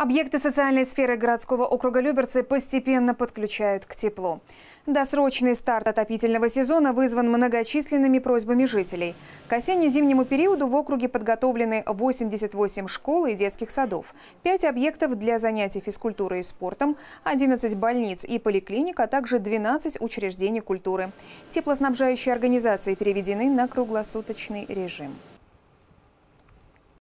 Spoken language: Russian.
Объекты социальной сферы городского округа Люберцы постепенно подключают к теплу. Досрочный старт отопительного сезона вызван многочисленными просьбами жителей. К осенне-зимнему периоду в округе подготовлены 88 школ и детских садов, 5 объектов для занятий физкультурой и спортом, 11 больниц и поликлиник, а также 12 учреждений культуры. Теплоснабжающие организации переведены на круглосуточный режим.